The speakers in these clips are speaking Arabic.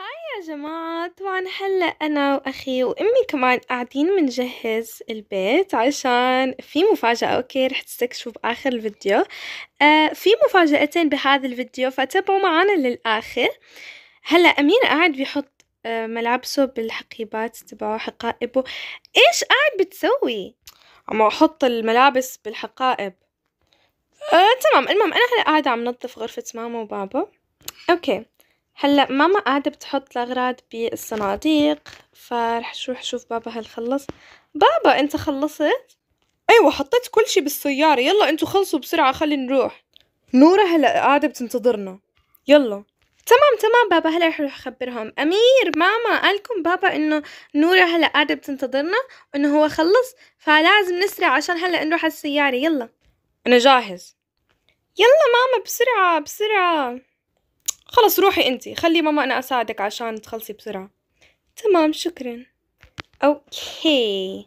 هاي يا جماعة طبعا هلا أنا وأخي وأمي كمان قاعدين بنجهز البيت عشان في مفاجأة أوكي رح تستكشفوا بآخر الفيديو آه في مفاجأتين بهذا الفيديو فتابعوا معنا للآخر هلا أمير قاعد بيحط آه ملابسه بالحقيبات تبعه حقائبه إيش قاعد بتسوي؟ عم أحط الملابس بالحقائب آه تمام المهم أنا هلا قاعدة عم نظف غرفة ماما وبابا أوكي هلا ماما قاعدة بتحط الأغراض بالصناديق فرح روح شوف بابا هل خلص بابا انت خلصت؟ ايوة حطيت كل شي بالسيارة يلا انتو خلصوا بسرعة خلي نروح نورة هلا قاعدة بتنتظرنا يلا تمام تمام بابا هلا رح اروح اخبرهم امير ماما قالكم بابا انه نورة هلا قاعدة بتنتظرنا انه هو خلص فلازم نسرع عشان هلا نروح على السيارة يلا انا جاهز يلا ماما بسرعة بسرعة خلص روحي انتي خلي ماما انا اساعدك عشان تخلصي بسرعة تمام شكرا اوكي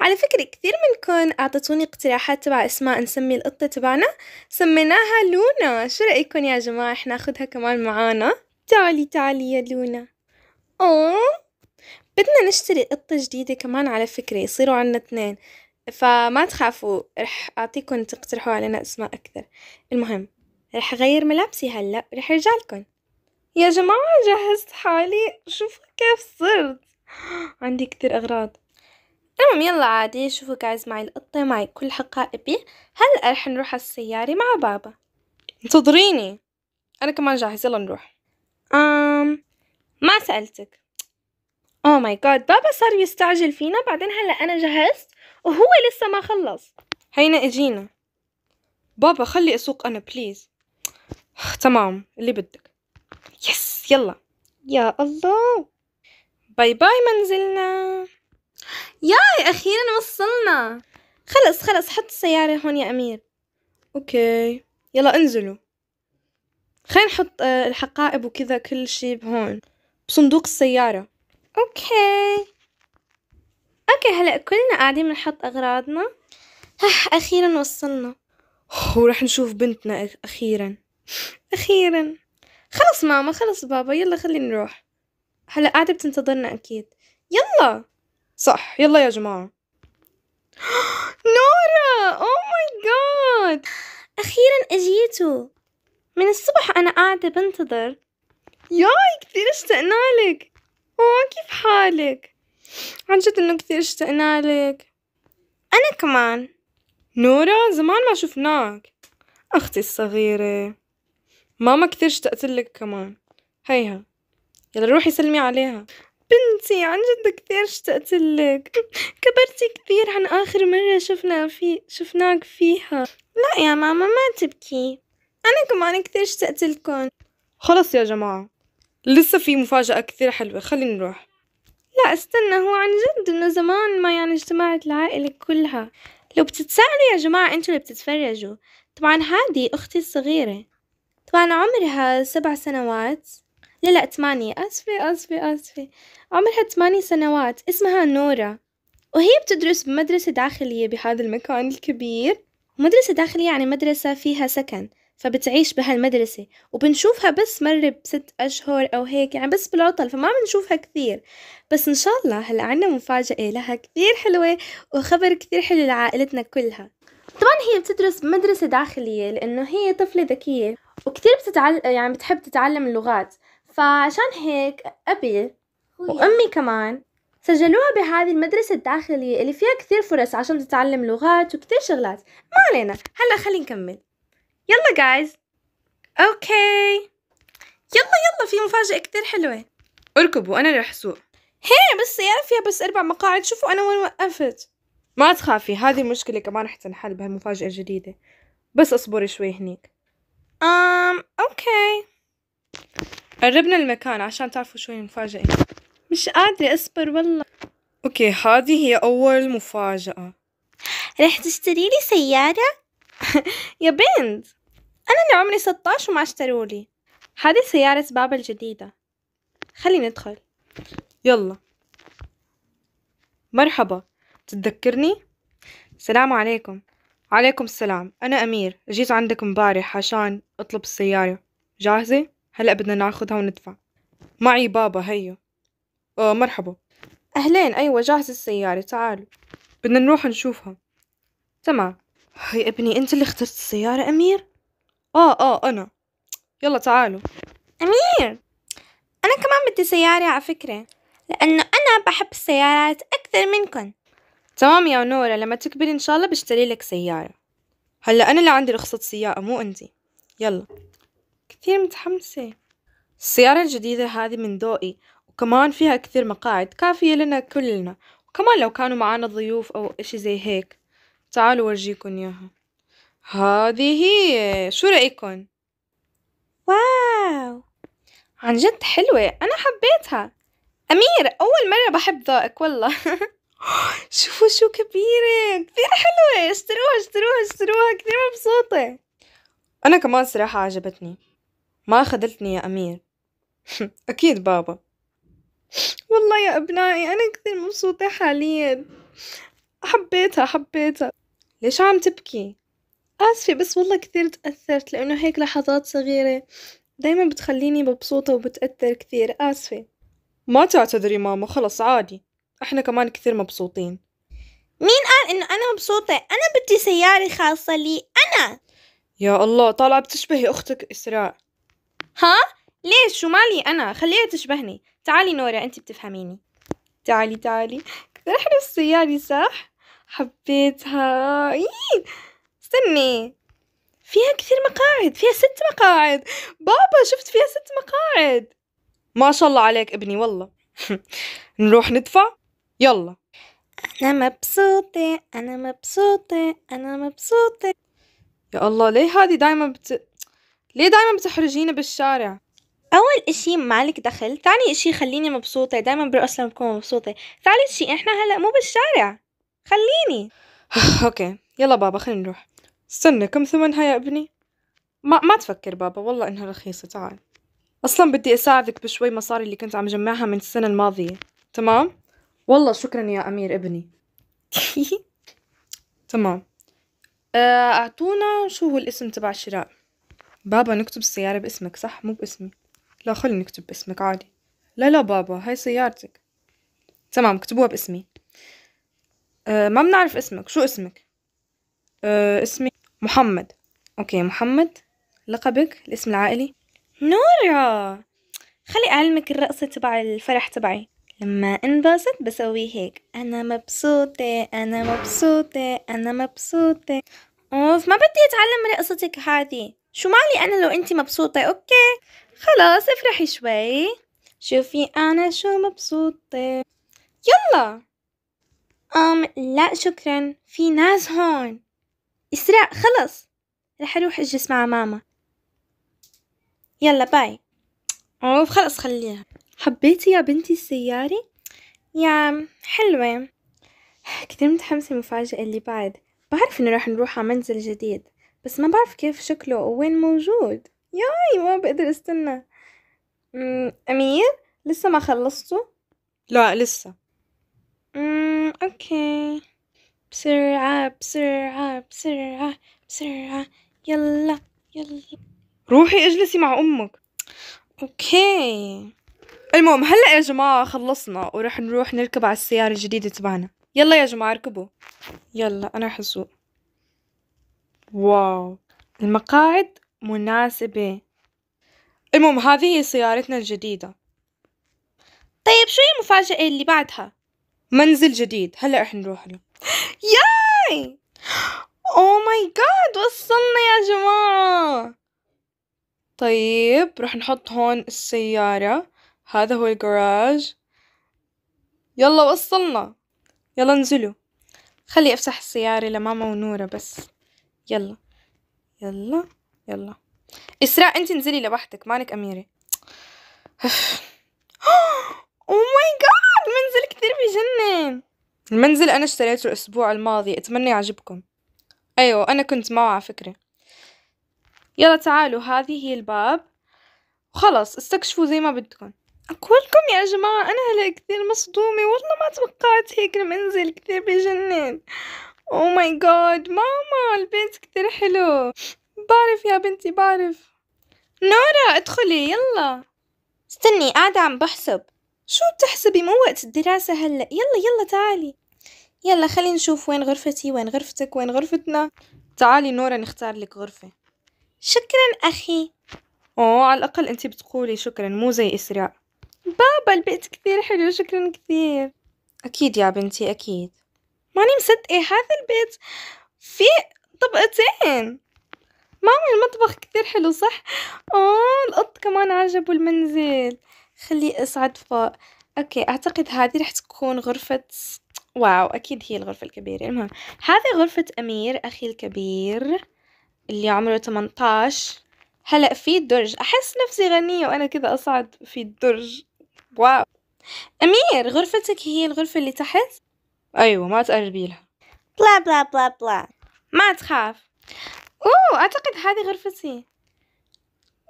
على فكرة كثير منكم أعطتوني اقتراحات تبع أسماء نسمي القطة تبعنا سميناها لونا شو رأيكم يا جماعة احنا ناخدها كمان معانا تعالي تعالي يا لونا أوه بدنا نشتري قطة جديدة كمان على فكرة يصيروا عنا اثنين فما تخافوا رح أعطيكم تقترحوا علينا أسماء أكثر المهم رح أغير ملابسي هلأ رح لكم يا جماعة جهزت حالي شوفوا كيف صرت عندي كتير أغراض تمام يلا عادي شوفوا قاعد معي القطة معي كل حقائبي هلأ رح نروح على السيارة مع بابا انتظريني أنا كمان جاهز يلا نروح أم ما سألتك أو ماي جاد بابا صار يستعجل فينا بعدين هلا انا جهزت وهو لسه ما خلص هينا اجينا بابا خلي اسوق انا بليز تمام اللي بدك يس يلا يا الله باي باي منزلنا ياي أخيرا وصلنا خلص خلص حط السيارة هون يا أمير أوكي يلا انزلوا خلينا نحط الحقائب وكذا كل شي بهون بصندوق السيارة أوكي أوكي هلأ كلنا قاعدين بنحط أغراضنا أخيرا وصلنا ورح نشوف بنتنا أخيرا أخيرا خلص ماما خلص بابا يلا خلينا نروح هلا قاعدة بتنتظرنا أكيد يلا صح يلا يا جماعة نورا أو ماي جاد أخيرا أجيتوا من الصبح أنا قاعدة بنتظر ياي كثير اشتقنا لك أوه كيف حالك عن جد إنه كثير اشتقنا لك أنا كمان نورا زمان ما شفناك أختي الصغيرة ماما كثير اشتقت لك كمان هيها يلا روحي سلمي عليها بنتي عن جد كثير اشتقت لك كبرتي كثير عن آخر مرة شفنا في شفناك فيها لا يا ماما ما تبكي أنا كمان كثير اشتقت لكم خلص يا جماعة لسه في مفاجأة كثير حلوة خلينا نروح لا استنى هو عن جد انه زمان ما يعني اجتمعت العائلة كلها لو بتتسألوا يا جماعة انتوا اللي بتتفرجوا طبعا هادي اختي الصغيرة طبعا عمرها سبع سنوات لا لا ثمانية أسفة أسفة أسفة عمرها ثمانية سنوات اسمها نورا وهي بتدرس بمدرسة داخلية بهذا المكان الكبير مدرسة داخلية يعني مدرسة فيها سكن فبتعيش بهالمدرسة وبنشوفها بس مرة بست أشهر أو هيك يعني بس بالعطل فما بنشوفها كثير بس إن شاء الله هلأ عنا مفاجأة لها كثير حلوة وخبر كثير حلو لعائلتنا كلها طبعا هي بتدرس بمدرسة داخلية لأنه هي طفلة ذكية وكتير بتتعلم يعني بتحب تتعلم اللغات فعشان هيك أبي وأمي كمان سجلوها بهذه المدرسة الداخلية اللي فيها كثير فرص عشان تتعلم لغات وكثير شغلات ما علينا هلا خلي نكمل يلا جايز اوكي يلا يلا في مفاجأة كثير حلوة اركبوا انا رح اسوق هي بس سيارة فيها بس اربع مقاعد شوفوا انا وين وقفت ما تخافي هذه المشكلة كمان رح تنحل بهالمفاجأة الجديدة بس اصبري شوي هنيك أم um, أوكي قربنا المكان عشان تعرفوا شو المفاجأة مش قادرة أصبر والله أوكي هذه هي أول مفاجأة رح تشتري لي سيارة؟ يا بنت أنا اللي عمري 16 وما اشتروا لي هذه سيارة بابا الجديدة خلي ندخل يلا مرحبا تتذكرني؟ السلام عليكم عليكم السلام أنا أمير جيت عندك مبارح عشان أطلب السيارة جاهزة؟ هلأ بدنا ناخدها وندفع معي بابا هيو أوه مرحبا أهلين أيوة جاهزة السيارة تعالوا بدنا نروح نشوفها تمام هي ابني أنت اللي اخترت السيارة أمير؟ آه آه أنا يلا تعالوا أمير أنا كمان بدي سيارة على فكرة لأنه أنا بحب السيارات أكثر منكم تمام يا نورة لما تكبري إن شاء الله بشتري لك سيارة هلا أنا اللي عندي رخصة سياقة مو أنتي يلا كثير متحمسة السيارة الجديدة هذه من ذوقي وكمان فيها كثير مقاعد كافية لنا كلنا وكمان لو كانوا معانا ضيوف أو إشي زي هيك تعالوا ورجيكم إياها هذه هي شو رأيكم؟ واو عن جد حلوة أنا حبيتها أمير أول مرة بحب ذوقك والله شوفوا شو كبيرة كثير حلوة اشتروها اشتروها اشتروها كثير مبسوطة أنا كمان صراحة عجبتني ما خذلتني يا أمير أكيد بابا والله يا أبنائي أنا كثير مبسوطة حاليا حبيتها حبيتها ليش عم تبكي؟ آسفة بس والله كثير تأثرت لأنه هيك لحظات صغيرة دايما بتخليني مبسوطة وبتأثر كثير آسفة ما تعتذري ماما خلص عادي احنا كمان كثير مبسوطين مين قال انه انا مبسوطة انا بدي سيارة خاصة لي انا يا الله طالعة بتشبهي اختك اسراء ها ليش شو مالي انا خليها تشبهني تعالي نورا انت بتفهميني تعالي تعالي كثير حلوة السيارة صح حبيتها إيه. استني فيها كثير مقاعد فيها ست مقاعد بابا شفت فيها ست مقاعد ما شاء الله عليك ابني والله نروح ندفع يلا أنا مبسوطة أنا مبسوطة أنا مبسوطة يا الله ليه هادي دايما بت... ليه دايما بتحرجينا بالشارع أول إشي مالك دخل ثاني إشي خليني مبسوطة دايما برقص لما بكون مبسوطة ثالث إشي إحنا هلأ مو بالشارع خليني أوكي يلا بابا خلينا نروح استنى كم ثمنها يا ابني ما ما تفكر بابا والله إنها رخيصة تعال أصلا بدي أساعدك بشوي مصاري اللي كنت عم جمعها من السنة الماضية تمام والله شكرا يا أمير ابني تمام آه، أعطونا شو هو الاسم تبع الشراء بابا نكتب السيارة باسمك صح مو باسمي لا خلي نكتب باسمك عادي لا لا بابا هاي سيارتك تمام اكتبوها باسمي آه، ما بنعرف اسمك شو اسمك آه، اسمي محمد اوكي محمد لقبك الاسم العائلي نورا خلي أعلمك الرقصة تبع الفرح تبعي لما انبسط بسوي هيك انا مبسوطة انا مبسوطة انا مبسوطة اوف ما بدي اتعلم رقصتك هذه شو مالي انا لو انت مبسوطة اوكي خلاص افرحي شوي شوفي انا شو مبسوطة يلا أم لا شكرا في ناس هون إسراء خلص رح أروح أجلس مع ماما يلا باي أوف خلص خليها حبيتي يا بنتي السيارة؟ يا حلوة كتير متحمسة المفاجأة اللي بعد بعرف انه راح نروح على منزل جديد بس ما بعرف كيف شكله ووين موجود ياي ما بقدر استنى أمير لسه ما خلصتوا؟ لا لسه امم اوكي بسرعة بسرعة بسرعة بسرعة يلا يلا روحي اجلسي مع امك اوكي المهم هلا يا جماعة خلصنا ورح نروح نركب على السيارة الجديدة تبعنا يلا يا جماعة اركبوا يلا أنا رح أسوق واو المقاعد مناسبة المهم هذه هي سيارتنا الجديدة طيب شو هي المفاجأة اللي بعدها؟ منزل جديد هلا رح نروح له ياي او ماي جاد وصلنا يا جماعة طيب رح نحط هون السيارة هذا هو الجراج يلا وصلنا يلا انزلوا خلي افتح السيارة لماما ونورة بس يلا يلا يلا اسراء انت انزلي لوحدك مانك اميرة او ماي جاد منزل كثير بجنن المنزل انا اشتريته الاسبوع الماضي اتمنى يعجبكم ايوه انا كنت معه على فكرة يلا تعالوا هذه هي الباب وخلص استكشفوا زي ما بدكم أقولكم يا جماعة أنا هلا كثير مصدومة والله ما توقعت هيك المنزل كثير بجنن أو ماي جاد ماما البيت كثير حلو بعرف يا بنتي بعرف نورا ادخلي يلا استني قاعدة عم بحسب شو بتحسبي مو وقت الدراسة هلأ يلا يلا تعالي يلا خلينا نشوف وين غرفتي وين غرفتك وين غرفتنا تعالي نورا نختار لك غرفة شكرا أخي أوه على الأقل أنت بتقولي شكرا مو زي إسراء بابا البيت كثير حلو شكرا كثير أكيد يا بنتي أكيد ماني مصدقة إيه هذا البيت فيه طبقتين ماما المطبخ كثير حلو صح؟ آه القط كمان عجبه المنزل خليه أصعد فوق أوكي أعتقد هذه رح تكون غرفة واو أكيد هي الغرفة الكبيرة المهم هذه غرفة أمير أخي الكبير اللي عمره 18 هلأ في درج أحس نفسي غنية وأنا كذا أصعد في الدرج واو أمير غرفتك هي الغرفة اللي تحت؟ أيوة ما تقربي لها بلا بلا بلا بلا ما تخاف أوه أعتقد هذه غرفتي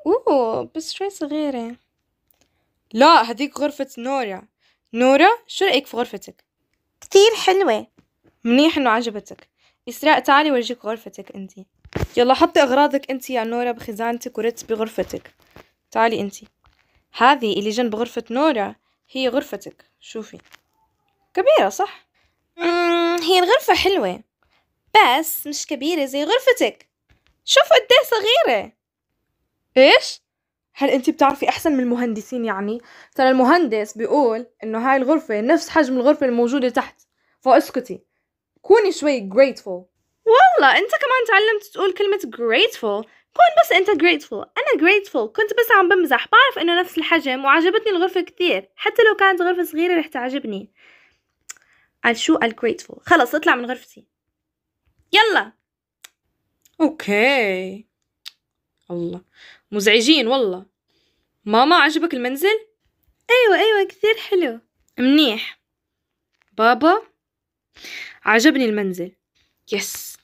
أوه بس شوي صغيرة لا هذيك غرفة نورا نورا شو رأيك في غرفتك؟ كثير حلوة منيح إنه عجبتك إسراء تعالي ورجيك غرفتك أنتي يلا حطي أغراضك أنتي يا نورا بخزانتك ورتبي غرفتك تعالي أنتي هذه اللي جنب غرفة نورا هي غرفتك شوفي كبيرة صح؟ هي الغرفة حلوة بس مش كبيرة زي غرفتك شوف قديه صغيرة ايش؟ هل انت بتعرفي احسن من المهندسين يعني؟ ترى المهندس بيقول انه هاي الغرفة نفس حجم الغرفة الموجودة تحت فاسكتي كوني شوي grateful والله انت كمان تعلمت تقول كلمة grateful كون بس انت grateful انا grateful كنت بس عم بمزح بعرف انه نفس الحجم وعجبتني الغرفة كتير حتى لو كانت غرفة صغيرة رح تعجبني قال شو قال grateful خلص اطلع من غرفتي يلا اوكي الله مزعجين والله ماما عجبك المنزل ايوه ايوه كثير حلو منيح بابا عجبني المنزل يس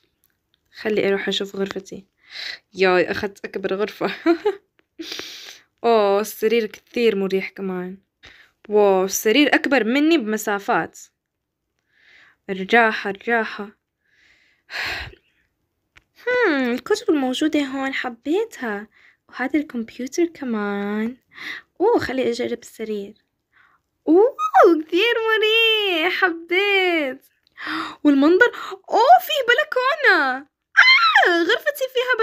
خلي اروح اشوف غرفتي ياي أخذت أكبر غرفة أوه السرير كثير مريح كمان واو السرير أكبر مني بمسافات الراحة الراحة هم الكتب الموجودة هون حبيتها وهذا الكمبيوتر كمان أوه خلي أجرب السرير أوه كثير مريح حبيت والمنظر أوه فيه بلكونة آه غرفتي فيها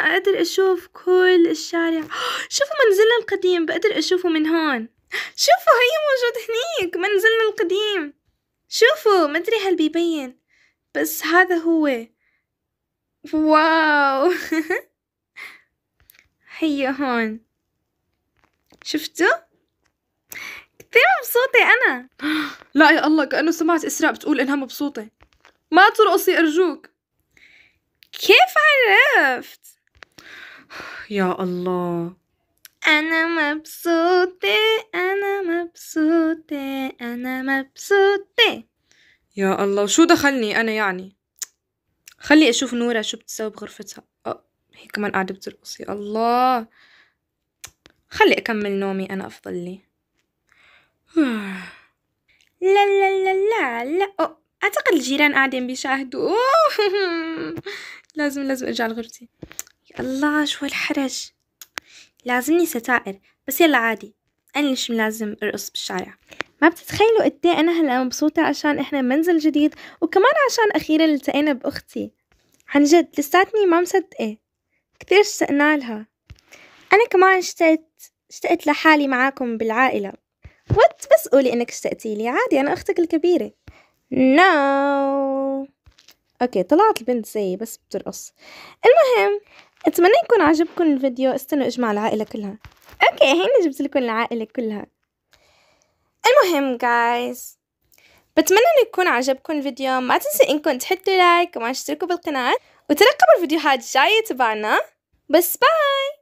أقدر أشوف كل الشارع شوفوا منزلنا القديم بقدر أشوفه من هون شوفوا هي موجود هنيك منزلنا القديم شوفوا مدري هل بيبين بس هذا هو واو هي هون شفتوا كثير مبسوطة أنا لا يا الله كأنه سمعت إسراء بتقول إنها مبسوطة ما ترقصي أرجوك كيف عرفت يا الله أنا مبسوطة أنا مبسوطة أنا مبسوطة يا الله شو دخلني أنا يعني خلي أشوف نورا شو بتسوي بغرفتها أه هي كمان قاعدة بترقص يا الله خلي أكمل نومي أنا أفضل لي لا لا لا لا لا أعتقد الجيران قاعدين بيشاهدوا لازم لازم أرجع لغرفتي الله شو هالحرج لازمني ستائر بس يلا عادي أنا ليش لازم أرقص بالشارع ما بتتخيلوا قد إيه أنا هلا مبسوطة عشان إحنا منزل جديد وكمان عشان أخيرا التقينا بأختي عن جد لساتني ما مصدقة كثير اشتقنا لها أنا كمان اشتقت اشتقت لحالي معاكم بالعائلة وات بس قولي إنك اشتقتي لي عادي أنا أختك الكبيرة نو no. أوكي طلعت البنت زيي بس بترقص المهم اتمنى يكون عجبكم الفيديو استنوا اجمع العائله كلها اوكي هين جبت لكم العائله كلها المهم جايز بتمنى انه يكون عجبكم الفيديو ما تنسوا انكم تحطوا لايك وما تشتركوا بالقناه وترقبوا الفيديوهات الجايه تبعنا بس باي